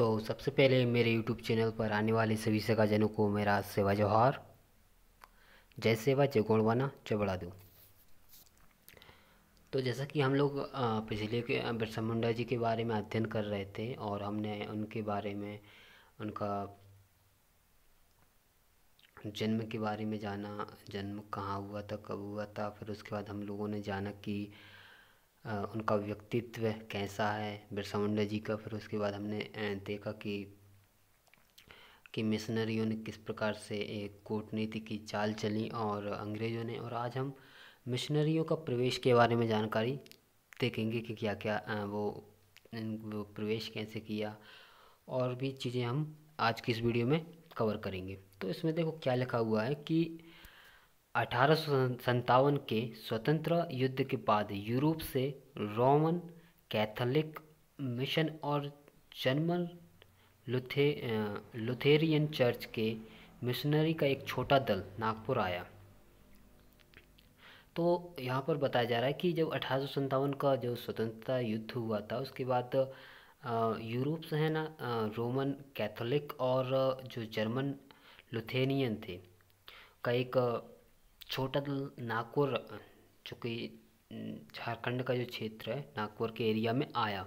तो सबसे पहले मेरे YouTube चैनल पर आने वाले सभी सगाजनों को मेरा सेवा जौहार जय सेवा जय गोणवाना जय बड़ा दो तो जैसा कि हम लोग पिछले के बिरसा मुंडा जी के बारे में अध्ययन कर रहे थे और हमने उनके बारे में उनका जन्म के बारे में जाना जन्म कहाँ हुआ था कब हुआ था फिर उसके बाद हम लोगों ने जाना कि उनका व्यक्तित्व कैसा है बिरसा मुंडा जी का फिर उसके बाद हमने देखा कि कि मिशनरियों ने किस प्रकार से एक कूटनीति की चाल चली और अंग्रेज़ों ने और आज हम मिशनरियों का प्रवेश के बारे में जानकारी देखेंगे कि क्या क्या वो वो प्रवेश कैसे किया और भी चीज़ें हम आज की इस वीडियो में कवर करेंगे तो इसमें देखो क्या लिखा हुआ है कि अठारह के स्वतंत्र युद्ध के बाद यूरोप से रोमन कैथोलिक मिशन और जर्मन लुथे लुथेरियन चर्च के मिशनरी का एक छोटा दल नागपुर आया तो यहाँ पर बताया जा रहा है कि जब अठारह का जो स्वतंत्रता युद्ध हुआ था उसके बाद यूरोप से है ना रोमन कैथोलिक और जो जर्मन लुथेनियन थे का एक छोटा नागपुर चूँकि झारखंड का जो क्षेत्र है नागपुर के एरिया में आया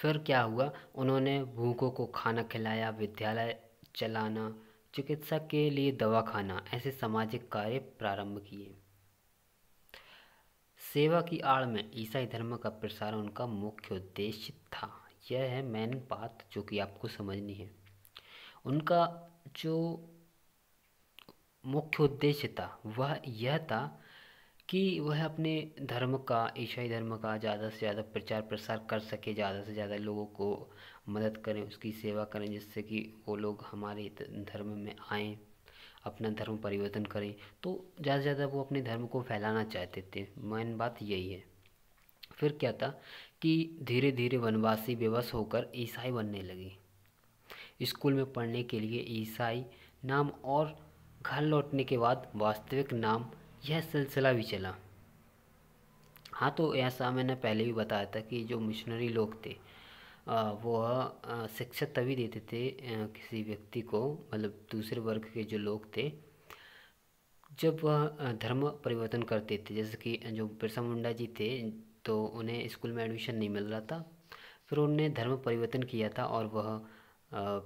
फिर क्या हुआ उन्होंने भूखों को खाना खिलाया विद्यालय चलाना चिकित्सा के लिए दवा खाना ऐसे सामाजिक कार्य प्रारंभ किए सेवा की आड़ में ईसाई धर्म का प्रसार उनका मुख्य उद्देश्य था यह है मेन बात जो कि आपको समझनी है उनका जो मुख्य उद्देश्य था वह यह था कि वह अपने धर्म का ईसाई धर्म का ज़्यादा से ज़्यादा प्रचार प्रसार कर सके ज़्यादा से ज़्यादा लोगों को मदद करें उसकी सेवा करें जिससे कि वो लोग हमारे धर्म में आए अपना धर्म परिवर्तन करें तो ज़्यादा से ज़्यादा वो अपने धर्म को फैलाना चाहते थे मेन बात यही है फिर क्या था कि धीरे धीरे वनवासी बेवस होकर ईसाई बनने लगे स्कूल में पढ़ने के लिए ईसाई नाम और घर लौटने के बाद वास्तविक नाम यह सिलसिला भी चला हाँ तो ऐसा मैंने पहले भी बताया था कि जो मिशनरी लोग थे वो शिक्षा तभी देते थे किसी व्यक्ति को मतलब दूसरे वर्ग के जो लोग थे जब वह धर्म परिवर्तन करते थे जैसे कि जो बिरसा मुंडा जी थे तो उन्हें स्कूल में एडमिशन नहीं मिल रहा था फिर उन्होंने धर्म परिवर्तन किया था और वह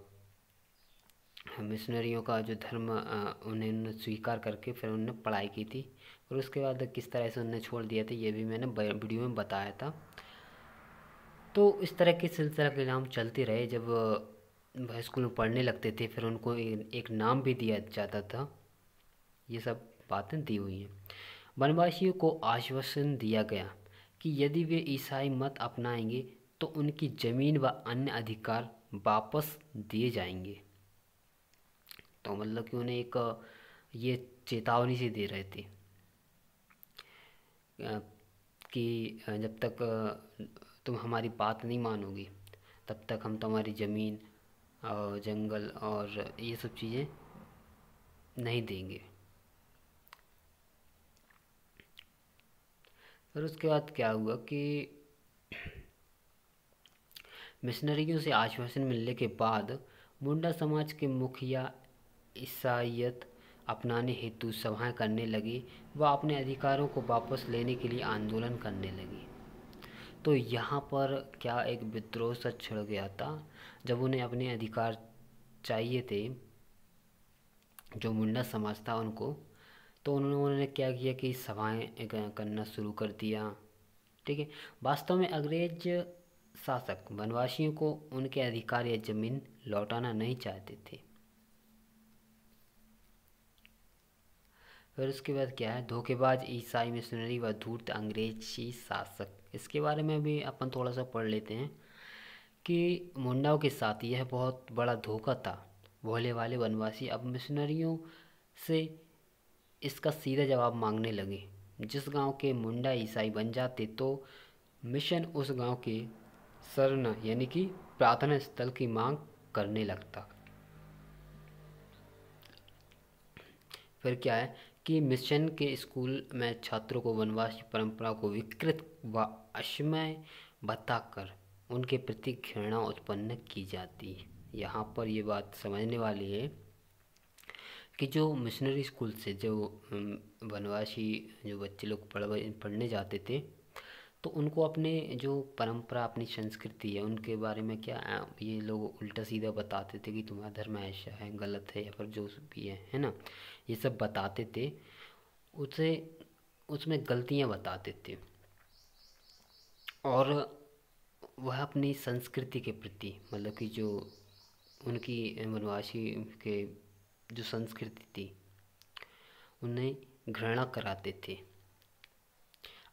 मिशनरियों का जो धर्म उन्होंने स्वीकार करके फिर उन्होंने पढ़ाई की थी और उसके बाद किस तरह से उन्होंने छोड़ दिया था ये भी मैंने वीडियो में बताया था तो इस तरह के सिलसिला के नाम चलते रहे जब वह स्कूल में पढ़ने लगते थे फिर उनको एक नाम भी दिया जाता था ये सब बातें दी हुई हैं वनवासियों को आश्वासन दिया गया कि यदि वे ईसाई मत अपनाएंगे तो उनकी ज़मीन व अन्य अधिकार वापस दिए जाएंगे तो मतलब कि उन्हें एक ये चेतावनी सी दे रहे थे कि जब तक तुम हमारी बात नहीं मानोगे तब तक हम तुम्हारी ज़मीन और जंगल और ये सब चीज़ें नहीं देंगे फिर उसके बाद क्या हुआ कि मिशनरियों से आश्वासन मिलने के बाद मुंडा समाज के मुखिया ईसाइत अपनाने हेतु सभाएं करने लगे व अपने अधिकारों को वापस लेने के लिए आंदोलन करने लगे तो यहाँ पर क्या एक विद्रोह सच छिड़ गया था जब उन्हें अपने अधिकार चाहिए थे जो मुंडा समाज था उनको तो उन्होंने क्या किया कि सभाएं करना शुरू कर दिया ठीक है वास्तव में अंग्रेज शासक वनवासियों को उनके अधिकार या ज़मीन लौटाना नहीं चाहते थे फिर उसके बाद क्या है धोखेबाज ईसाई मिशनरी व धूर्त अंग्रेजी शासक इसके बारे में भी अपन थोड़ा सा पढ़ लेते हैं कि मुंडाओं के साथ यह बहुत बड़ा धोखा था भोले वाले वनवासी अब मिशनरियों से इसका सीधा जवाब मांगने लगे जिस गांव के मुंडा ईसाई बन जाते तो मिशन उस गांव के शरण यानी कि प्रार्थना स्थल की मांग करने लगता फिर क्या है कि मिशन के स्कूल में छात्रों को वनवास की परंपरा को विकृत व अश्मय बताकर उनके प्रति घृणा उत्पन्न की जाती है यहाँ पर ये बात समझने वाली है कि जो मिशनरी स्कूल से जो हम्म, वनवासी जो बच्चे लोग पढ़ पढ़ने जाते थे तो उनको अपने जो परंपरा अपनी संस्कृति है उनके बारे में क्या ये लोग उल्टा सीधा बताते थे कि तुम्हारा धर्म ऐसा है गलत है या फिर जो भी है है ना ये सब बताते थे उसे उसमें गलतियाँ बताते थे और वह अपनी संस्कृति के प्रति मतलब कि जो उनकी वनवासी के जो संस्कृति थी उन्हें घृणा कराते थे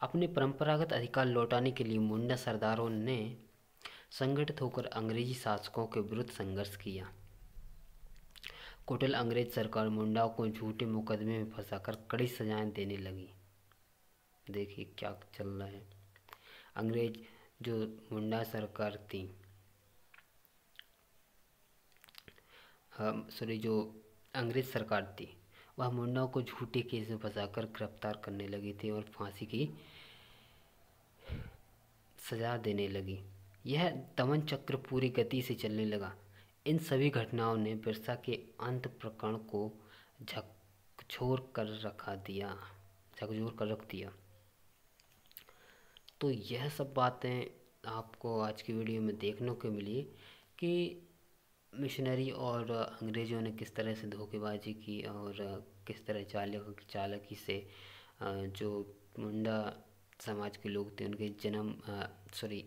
अपने परंपरागत अधिकार लौटाने के लिए मुंडा सरदारों ने संगठित होकर अंग्रेजी शासकों के विरुद्ध संघर्ष किया कोटल अंग्रेज सरकार मुंडाओं को झूठे मुकदमे में फंसाकर कड़ी सजाएं देने लगी देखिए क्या चल रहा है अंग्रेज जो मुंडा सरकार थी सॉरी जो अंग्रेज सरकार थी वह मुंडाओं को झूठे केस में फंसाकर गिरफ्तार करने लगी थी और फांसी की सजा देने लगी यह दमन चक्र पूरी गति से चलने लगा इन सभी घटनाओं ने बिरसा के अंत प्रकरण को झकझोर कर रखा दिया झकझोर कर रख दिया तो यह सब बातें आपको आज की वीडियो में देखने को मिली कि मिशनरी और अंग्रेज़ों ने किस तरह से धोखेबाजी की और किस तरह चालक चालकी से जो मुंडा समाज के लोग थे उनके जन्म सॉरी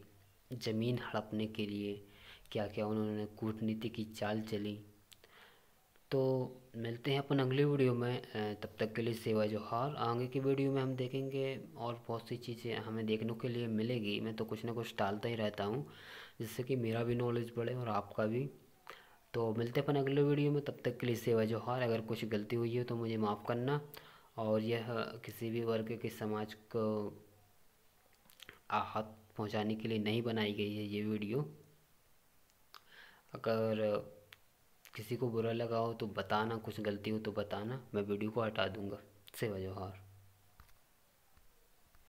ज़मीन हड़पने के लिए क्या क्या उन्होंने कूटनीति की चाल चली तो मिलते हैं अपन अगले वीडियो में तब तक के लिए सेवा जोहार आगे की वीडियो में हम देखेंगे और बहुत सी चीज़ें हमें देखने के लिए मिलेगी मैं तो कुछ ना कुछ टालता ही रहता हूँ जिससे कि मेरा भी नॉलेज बढ़े और आपका भी तो मिलते हैं अपन अगले वीडियो में तब तक के लिए सेवा जोहार अगर कुछ गलती हुई हो तो मुझे माफ़ करना और यह किसी भी वर्ग के समाज को आहत पहुंचाने के लिए नहीं बनाई गई है ये वीडियो अगर किसी को बुरा लगा हो तो बताना कुछ गलती हो तो बताना मैं वीडियो को हटा दूँगा से वजह और